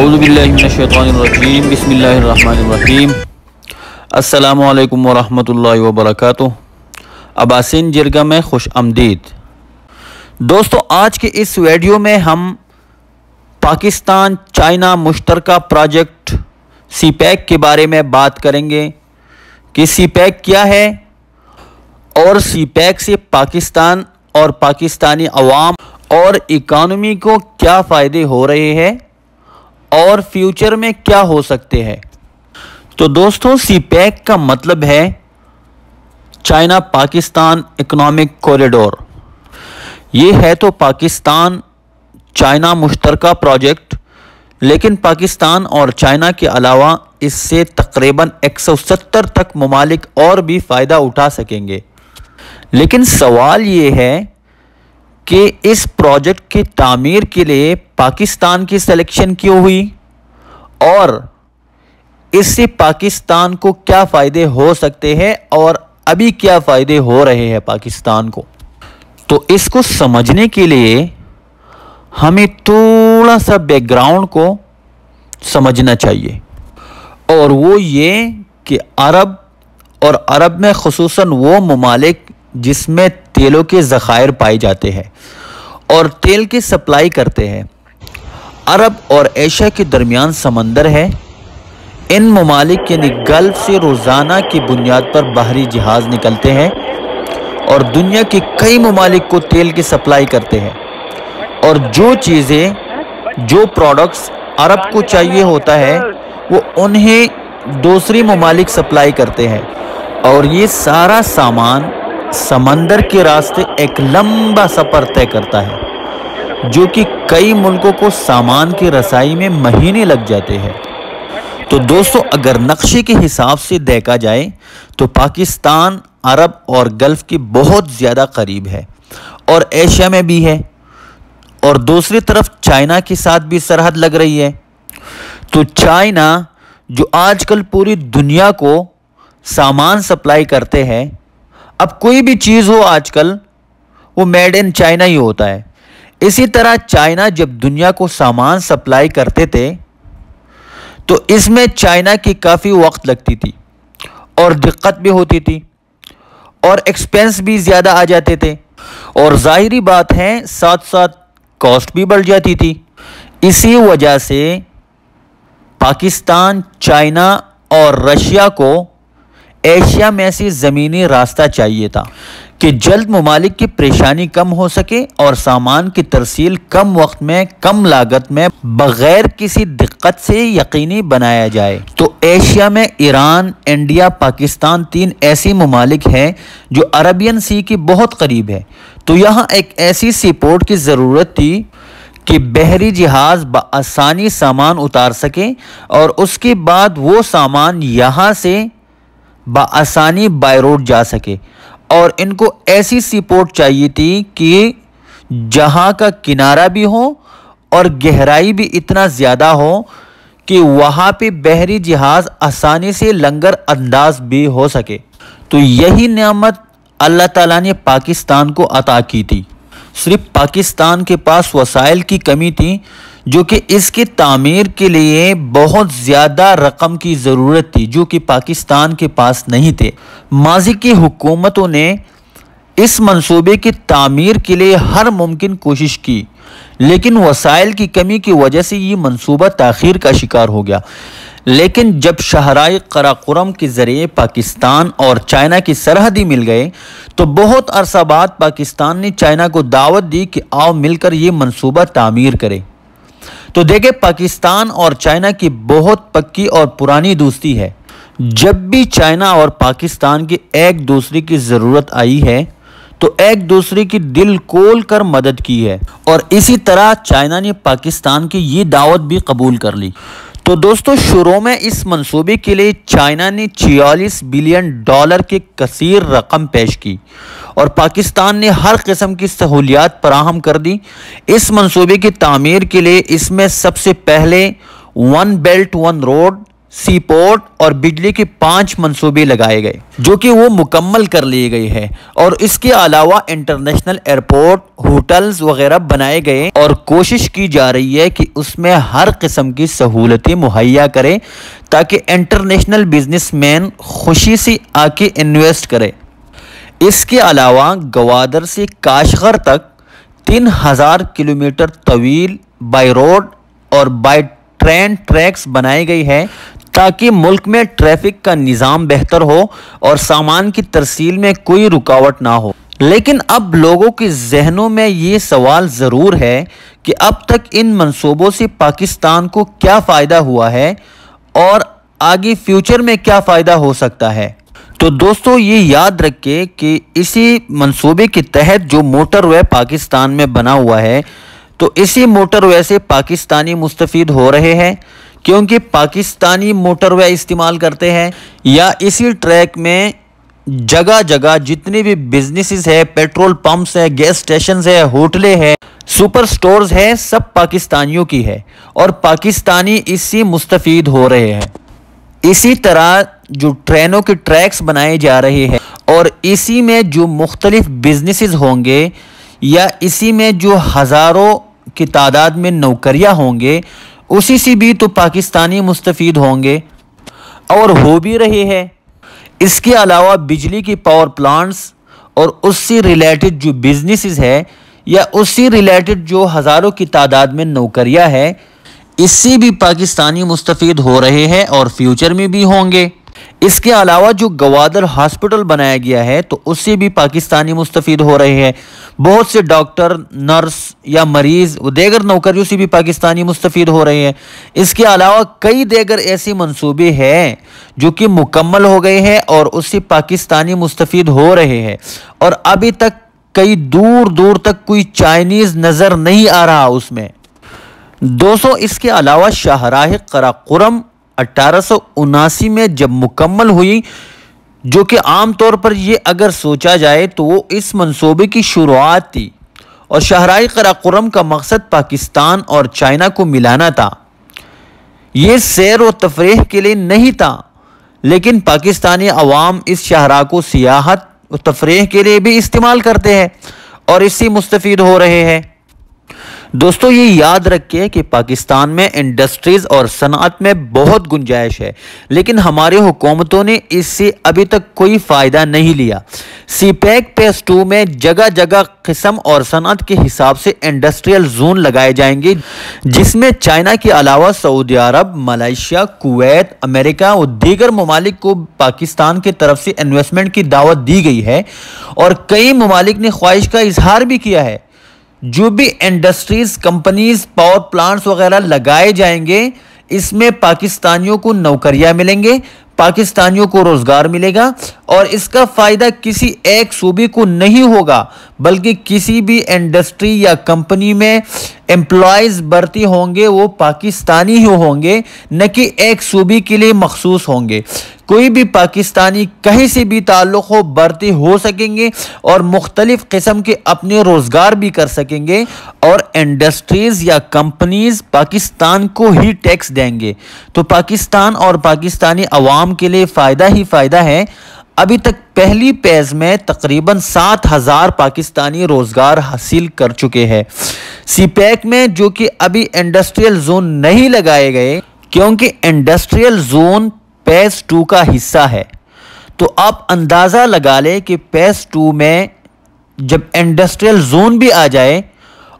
اعوذ باللہ من الشیطان الرجیم بسم اللہ الرحمن الرحیم السلام علیکم ورحمۃ اللہ وبرکاتہ اباسین جرگہ میں خوش امدید دوستو آج کے اس ویڈیو میں ہم پاکستان چائنا مشترکہ پروجیکٹ سی پیک کے بارے میں بات کریں گے کہ سی پیک کیا ہے اور سی پیک سے پاکستان اور پاکستانی عوام اور اکانومی کو کیا فائدے ہو رہے ہیں اور فیوچر میں کیا ہو سکتے ہیں تو دوستوں سی پیک e کا مطلب ہے چائنا پاکستان اکنامک کوریڈور یہ ہے تو پاکستان چائنا مشترکہ پروجیکٹ لیکن پاکستان اور چائنا کے علاوہ اس سے تقریباً ایک سو ستر تک ممالک اور بھی فائدہ اٹھا سکیں گے لیکن سوال یہ ہے کہ اس پروجیکٹ کی تعمیر کے لیے پاکستان کی سلیکشن کیوں ہوئی اور اس سے پاکستان کو کیا فائدے ہو سکتے ہیں اور ابھی کیا فائدے ہو رہے ہیں پاکستان کو تو اس کو سمجھنے کے لیے ہمیں تھوڑا سا بیک گراؤنڈ کو سمجھنا چاہیے اور وہ یہ کہ عرب اور عرب میں خصوصاً وہ ممالک جس میں تیلوں کے ذخائر پائے جاتے ہیں اور تیل کی سپلائی کرتے ہیں عرب اور ایشیا کے درمیان سمندر ہے ان ممالک کے یعنی گلف سے روزانہ کی بنیاد پر باہری جہاز نکلتے ہیں اور دنیا کے کئی ممالک کو تیل کی سپلائی کرتے ہیں اور جو چیزیں جو پروڈکٹس عرب کو چاہیے ہوتا ہے وہ انہیں دوسری ممالک سپلائی کرتے ہیں اور یہ سارا سامان سمندر کے راستے ایک لمبا سفر طے کرتا ہے جو کہ کئی ملکوں کو سامان کی رسائی میں مہینے لگ جاتے ہیں تو دوستو اگر نقشے کے حساب سے دیکھا جائے تو پاکستان عرب اور گلف کی بہت زیادہ قریب ہے اور ایشیا میں بھی ہے اور دوسری طرف چائنا کے ساتھ بھی سرحد لگ رہی ہے تو چائنا جو آج کل پوری دنیا کو سامان سپلائی کرتے ہیں اب کوئی بھی چیز ہو آج کل وہ میڈ ان چائنا ہی ہوتا ہے اسی طرح چائنا جب دنیا کو سامان سپلائی کرتے تھے تو اس میں چائنا کی کافی وقت لگتی تھی اور دقت بھی ہوتی تھی اور ایکسپینس بھی زیادہ آ جاتے تھے اور ظاہری بات ہے ساتھ ساتھ کاسٹ بھی بڑھ جاتی تھی اسی وجہ سے پاکستان چائنا اور رشیا کو ایشیا میں ایسی زمینی راستہ چاہیے تھا کہ جلد ممالک کی پریشانی کم ہو سکے اور سامان کی ترسیل کم وقت میں کم لاگت میں بغیر کسی دقت سے یقینی بنایا جائے تو ایشیا میں ایران انڈیا پاکستان تین ایسی ممالک ہیں جو عربین سی کی بہت قریب ہے تو یہاں ایک ایسی سی پورٹ کی ضرورت تھی کہ بحری جہاز بآسانی سامان اتار سکے اور اس کے بعد وہ سامان یہاں سے بآسانی بائی روڈ جا سکے اور ان کو ایسی سپورٹ چاہیے تھی کہ جہاں کا کنارہ بھی ہو اور گہرائی بھی اتنا زیادہ ہو کہ وہاں پہ بحری جہاز آسانی سے لنگر انداز بھی ہو سکے تو یہی نعمت اللہ تعالیٰ نے پاکستان کو عطا کی تھی صرف پاکستان کے پاس وسائل کی کمی تھی جو کہ اس کی تعمیر کے لیے بہت زیادہ رقم کی ضرورت تھی جو کہ پاکستان کے پاس نہیں تھے ماضی کی حکومتوں نے اس منصوبے کی تعمیر کے لیے ہر ممکن کوشش کی لیکن وسائل کی کمی کی وجہ سے یہ منصوبہ تاخیر کا شکار ہو گیا لیکن جب شہرائے قراقرم کے ذریعے پاکستان اور چائنا کی سرحدی مل گئے تو بہت عرصہ بعد پاکستان نے چائنا کو دعوت دی کہ آؤ مل کر یہ منصوبہ تعمیر کرے تو دیکھیں پاکستان اور چائنا کی بہت پکی اور پرانی دوستی ہے جب بھی چائنا اور پاکستان کی ایک دوسری کی ضرورت آئی ہے تو ایک دوسری کی دل کول کر مدد کی ہے اور اسی طرح چائنا نے پاکستان کی یہ دعوت بھی قبول کر لی تو دوستو شروع میں اس منصوبے کے لیے چائنا نے چھیالیس بلین ڈالر کے کثیر رقم پیش کی اور پاکستان نے ہر قسم کی سہولیات فراہم کر دی اس منصوبے کی تعمیر کے لیے اس میں سب سے پہلے one belt one road sea port اور بجلی کے پانچ منصوبے لگائے گئے جو کہ وہ مکمل کر لیے گئے ہیں اور اس کے علاوہ انٹرنیشنل ایئرپورٹ ہوٹلز وغیرہ بنائے گئے اور کوشش کی جا رہی ہے کہ اس میں ہر قسم کی سہولتیں مہیا کریں تاکہ انٹرنیشنل بزنس مین خوشی سے آ کے انویسٹ کرے اس کے علاوہ گوادر سے کاشغر تک تین ہزار کلومیٹر طویل بائی روڈ اور بائی ٹرین ٹریکس بنائی گئی ہے تاکہ ملک میں ٹریفک کا نظام بہتر ہو اور سامان کی ترسیل میں کوئی رکاوٹ نہ ہو لیکن اب لوگوں کے ذہنوں میں یہ سوال ضرور ہے کہ اب تک ان منصوبوں سے پاکستان کو کیا فائدہ ہوا ہے اور آگے فیوچر میں کیا فائدہ ہو سکتا ہے تو دوستو یہ یاد رکھے کہ اسی منصوبے کے تحت جو موٹر وے پاکستان میں بنا ہوا ہے تو اسی موٹر وے سے پاکستانی مستفید ہو رہے ہیں کیونکہ پاکستانی موٹر وے استعمال کرتے ہیں یا اسی ٹریک میں جگہ جگہ جتنی بھی بزنسز ہے پیٹرول پمپس ہے گیس سٹیشنز ہے ہوٹلے ہے سپر سٹورز ہے سب پاکستانیوں کی ہے اور پاکستانی اس سے مستفید ہو رہے ہیں اسی طرح جو ٹرینوں کے ٹریکس بنائے جا رہے ہیں اور اسی میں جو مختلف بزنسز ہوں گے یا اسی میں جو ہزاروں کی تعداد میں نوکریاں ہوں گے اسی سے بھی تو پاکستانی مستفید ہوں گے اور ہو بھی رہے ہے اس کے علاوہ بجلی کی پاور پلانٹس اور اس سے ریلیٹڈ جو بزنسز ہے یا اس سے ریلیٹڈ جو ہزاروں کی تعداد میں نوکریاں ہے اس سے بھی پاکستانی مستفید ہو رہے ہیں اور فیوچر میں بھی ہوں گے اس کے علاوہ جو گوادر ہاسپٹل بنایا گیا ہے تو اس سے بھی پاکستانی مستفید ہو رہے ہیں بہت سے ڈاکٹر نرس یا مریض دیگر نوکریوں سے بھی پاکستانی مستفید ہو رہے ہیں اس کے علاوہ کئی دیگر ایسی منصوبے ہیں جو کہ مکمل ہو گئے ہیں اور اس سے پاکستانی مستفید ہو رہے ہیں اور ابھی تک کئی دور دور تک کوئی چائنیز نظر نہیں آ رہا اس میں دو سو اس کے علاوہ شاہراہ کراکرم اٹھارہ سو اناسی میں جب مکمل ہوئی جو کہ عام طور پر یہ اگر سوچا جائے تو وہ اس منصوبے کی شروعات تھی اور شہرائی قراقرم کا مقصد پاکستان اور چائنہ کو ملانا تھا یہ سیر و تفریح کے لئے نہیں تھا لیکن پاکستانی عوام اس شہرہ کو سیاحت و تفریح کے لئے بھی استعمال کرتے ہیں اور اس سے مستفید ہو رہے ہیں دوستو یہ یاد رکھے کہ پاکستان میں انڈسٹریز اور صنعت میں بہت گنجائش ہے لیکن ہمارے حکومتوں نے اس سے ابھی تک کوئی فائدہ نہیں لیا سی پیک پیس ٹو میں جگہ جگہ قسم اور صنعت کے حساب سے انڈسٹریل زون لگائے جائیں گے جس میں چائنا کے علاوہ سعودی عرب ملائیشیا کویت امریکہ اور دیگر ممالک کو پاکستان کی طرف سے انویسٹمنٹ کی دعوت دی گئی ہے اور کئی ممالک نے خواہش کا اظہار بھی کیا ہے جو بھی انڈسٹریز کمپنیز پاور پلانٹس وغیرہ لگائے جائیں گے اس میں پاکستانیوں کو نوکریاں ملیں گے پاکستانیوں کو روزگار ملے گا اور اس کا فائدہ کسی ایک صوبے کو نہیں ہوگا بلکہ کسی بھی انڈسٹری یا کمپنی میں امپلائیز برتی ہوں گے وہ پاکستانی ہی ہوں گے نہ کہ ایک صوبے کے لیے مخصوص ہوں گے کوئی بھی پاکستانی کہیں سے بھی تعلق ہو برتی ہو سکیں گے اور مختلف قسم کے اپنے روزگار بھی کر سکیں گے اور انڈسٹریز یا کمپنیز پاکستان کو ہی ٹیکس دیں گے تو پاکستان اور پاکستانی عوام کے لیے فائدہ ہی فائدہ ہے ابھی تک پہلی پیز میں تقریباً سات ہزار پاکستانی روزگار حاصل کر چکے ہیں سی پیک میں جو کہ ابھی انڈسٹریل زون نہیں لگائے گئے کیونکہ انڈسٹریل زون پیس ٹو کا حصہ ہے تو آپ اندازہ لگا لیں کہ پیس ٹو میں جب انڈسٹریل زون بھی آ جائے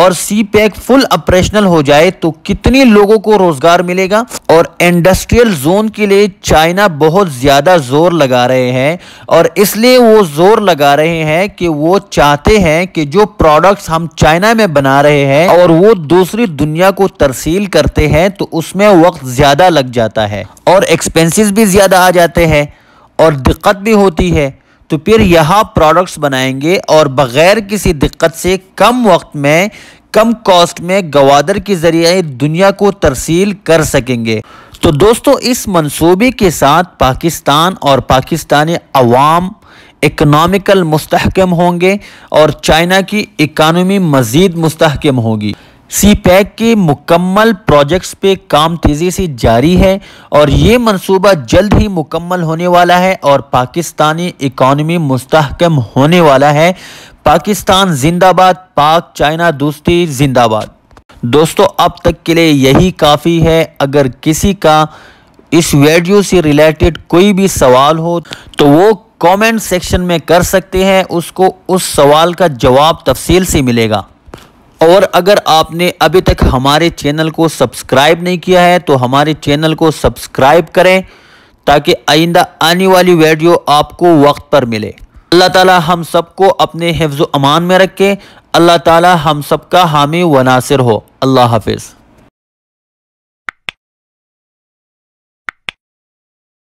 اور سی پیک فل اپریشنل ہو جائے تو کتنی لوگوں کو روزگار ملے گا اور انڈسٹریل زون کے لیے چائنا بہت زیادہ زور لگا رہے ہیں اور اس لیے وہ زور لگا رہے ہیں کہ وہ چاہتے ہیں کہ جو پروڈکٹس ہم چائنا میں بنا رہے ہیں اور وہ دوسری دنیا کو ترسیل کرتے ہیں تو اس میں وقت زیادہ لگ جاتا ہے اور ایکسپینسز بھی زیادہ آ جاتے ہیں اور دقت بھی ہوتی ہے تو پھر یہاں پروڈکٹس بنائیں گے اور بغیر کسی دقت سے کم وقت میں کم کاسٹ میں گوادر کے ذریعے دنیا کو ترسیل کر سکیں گے تو دوستو اس منصوبے کے ساتھ پاکستان اور پاکستانی عوام اکنامیکل مستحکم ہوں گے اور چائنا کی اکانومی مزید مستحکم ہوگی سی پیک کے مکمل پروجیکٹس پہ کام تیزی سے جاری ہے اور یہ منصوبہ جلد ہی مکمل ہونے والا ہے اور پاکستانی اکانومی مستحکم ہونے والا ہے پاکستان زندہ باد پاک چائنا دوستی زندہ باد دوستو اب تک کے لیے یہی کافی ہے اگر کسی کا اس ویڈیو سے ریلیٹڈ کوئی بھی سوال ہو تو وہ کومنٹ سیکشن میں کر سکتے ہیں اس کو اس سوال کا جواب تفصیل سے ملے گا اور اگر آپ نے ابھی تک ہمارے چینل کو سبسکرائب نہیں کیا ہے تو ہمارے چینل کو سبسکرائب کریں تاکہ آئندہ آنے والی ویڈیو آپ کو وقت پر ملے اللہ تعالی ہم سب کو اپنے حفظ و امان میں رکھے اللہ تعالی ہم سب کا حامی و ناصر ہو اللہ حافظ